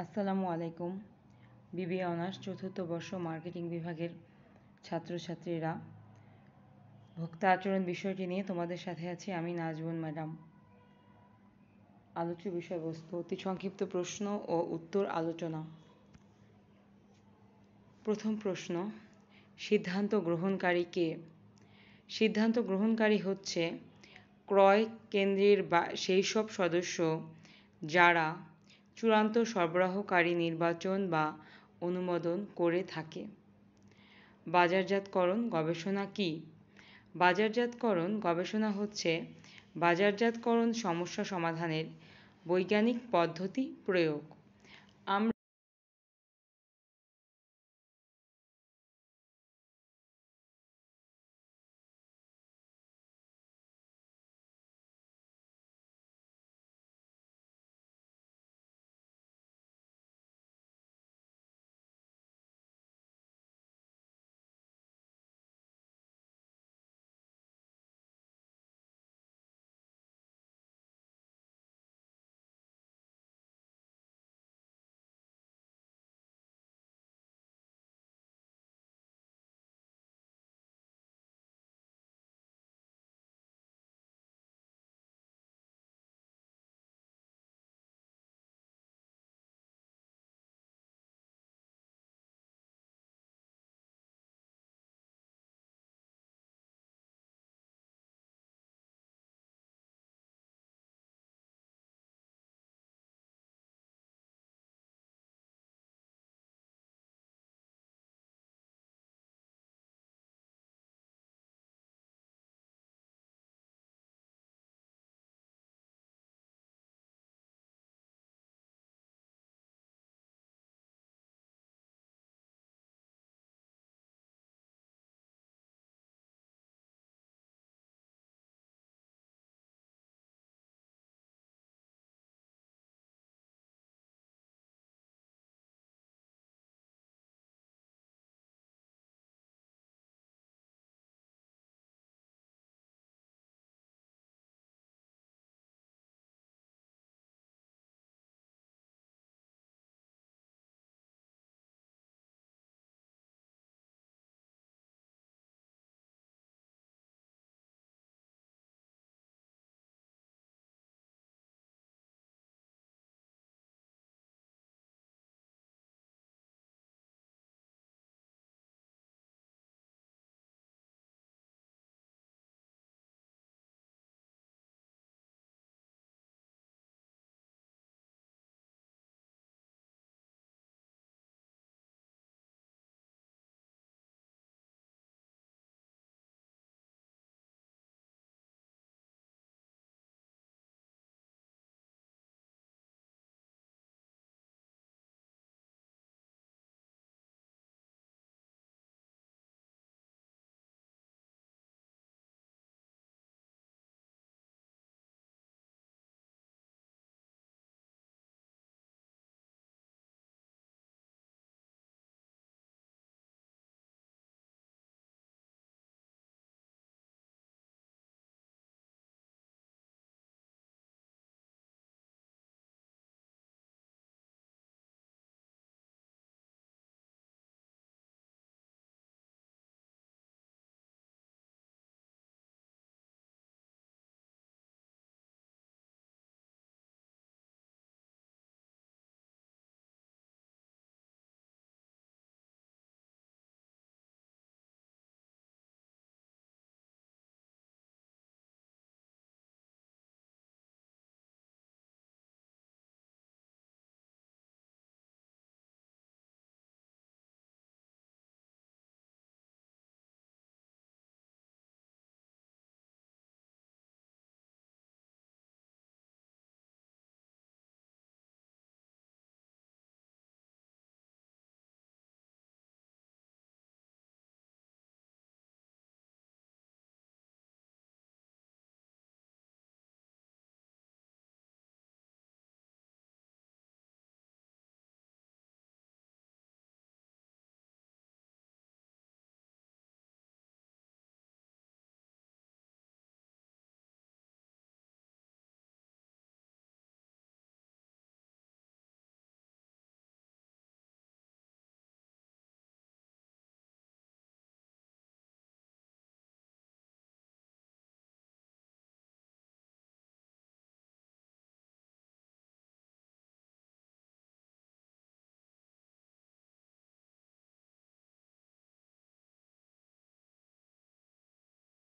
আসসালামু আলাইকুম বিবি অনার্স চতুর্থ বর্ষ মার্কেটিং বিভাগের ছাত্রছাত্রীরা ভোক্তা আচরণ বিষয়টি নিয়ে তোমাদের সাথে আছি আমি নাজবন ম্যাডাম আলোচ্য বিষয়বস্তু অতি সংক্ষিপ্ত প্রশ্ন ও উত্তর আলোচনা প্রথম প্রশ্ন সিদ্ধান্ত গ্রহণকারী কে সিদ্ধান্ত গ্রহণকারী হচ্ছে ক্রয় কেন্দ্রের বা সেই সব সদস্য যারা চূড়ান্ত সরবরাহকারী নির্বাচন বা অনুমোদন করে থাকে বাজারজাতকরণ গবেষণা কি বাজারজাতকরণ গবেষণা হচ্ছে বাজারজাতকরণ সমস্যা সমাধানের বৈজ্ঞানিক পদ্ধতি প্রয়োগ আমরা